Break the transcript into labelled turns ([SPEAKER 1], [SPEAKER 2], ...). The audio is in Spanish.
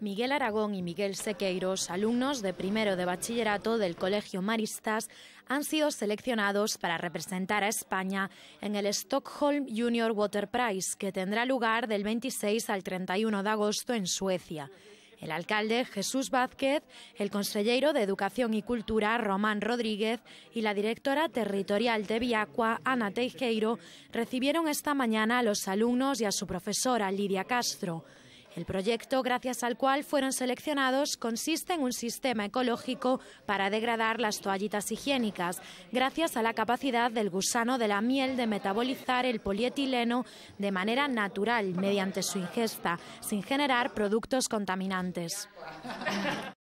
[SPEAKER 1] Miguel Aragón y Miguel Sequeiros, alumnos de primero de bachillerato del Colegio Maristas, han sido seleccionados para representar a España en el Stockholm Junior Water Prize, que tendrá lugar del 26 al 31 de agosto en Suecia. El alcalde Jesús Vázquez, el consejero de Educación y Cultura Román Rodríguez y la directora territorial de Viacua Ana Teijeiro recibieron esta mañana a los alumnos y a su profesora Lidia Castro. El proyecto, gracias al cual fueron seleccionados, consiste en un sistema ecológico para degradar las toallitas higiénicas, gracias a la capacidad del gusano de la miel de metabolizar el polietileno de manera natural mediante su ingesta, sin generar productos contaminantes.